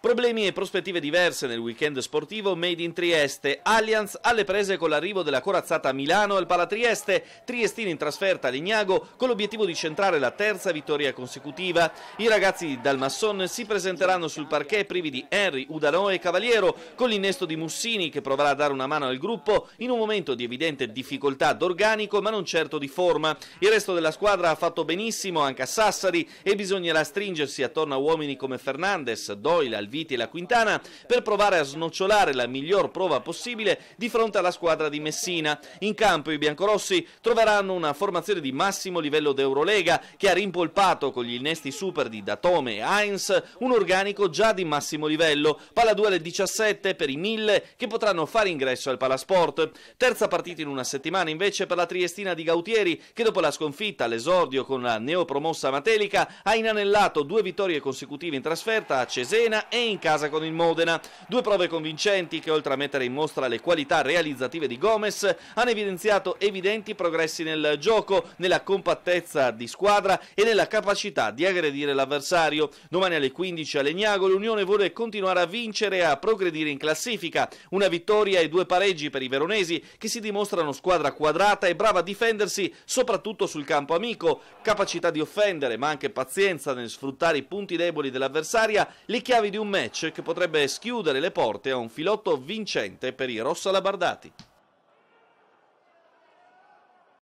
Problemi e prospettive diverse nel weekend sportivo Made in Trieste. Allianz alle prese con l'arrivo della corazzata Milano al Pala Trieste. Triestini in trasferta a Lignago con l'obiettivo di centrare la terza vittoria consecutiva. I ragazzi dal Dalmasson si presenteranno sul parquet privi di Henry, Udano e Cavaliero con l'innesto di Mussini che proverà a dare una mano al gruppo in un momento di evidente difficoltà d'organico ma non certo di forma. Il resto della squadra ha fatto benissimo anche a Sassari e bisognerà stringersi attorno a uomini come Fernandez, Doyle, Viti e la Quintana per provare a snocciolare la miglior prova possibile di fronte alla squadra di Messina. In campo i biancorossi troveranno una formazione di massimo livello d'Eurolega che ha rimpolpato con gli innesti super di Datome e Heinz un organico già di massimo livello. Palla 2 alle 17 per i 1000 che potranno fare ingresso al Palasport. Terza partita in una settimana invece per la Triestina di Gautieri che dopo la sconfitta all'esordio con la neopromossa Matelica ha inanellato due vittorie consecutive in trasferta a Cesena e e in casa con il Modena. Due prove convincenti che oltre a mettere in mostra le qualità realizzative di Gomez hanno evidenziato evidenti progressi nel gioco, nella compattezza di squadra e nella capacità di aggredire l'avversario. Domani alle 15 a Legnago l'Unione vuole continuare a vincere e a progredire in classifica. Una vittoria e due pareggi per i veronesi che si dimostrano squadra quadrata e brava a difendersi soprattutto sul campo amico. Capacità di offendere ma anche pazienza nel sfruttare i punti deboli dell'avversaria, le chiavi di un match che potrebbe schiudere le porte a un filotto vincente per i rossalabardati.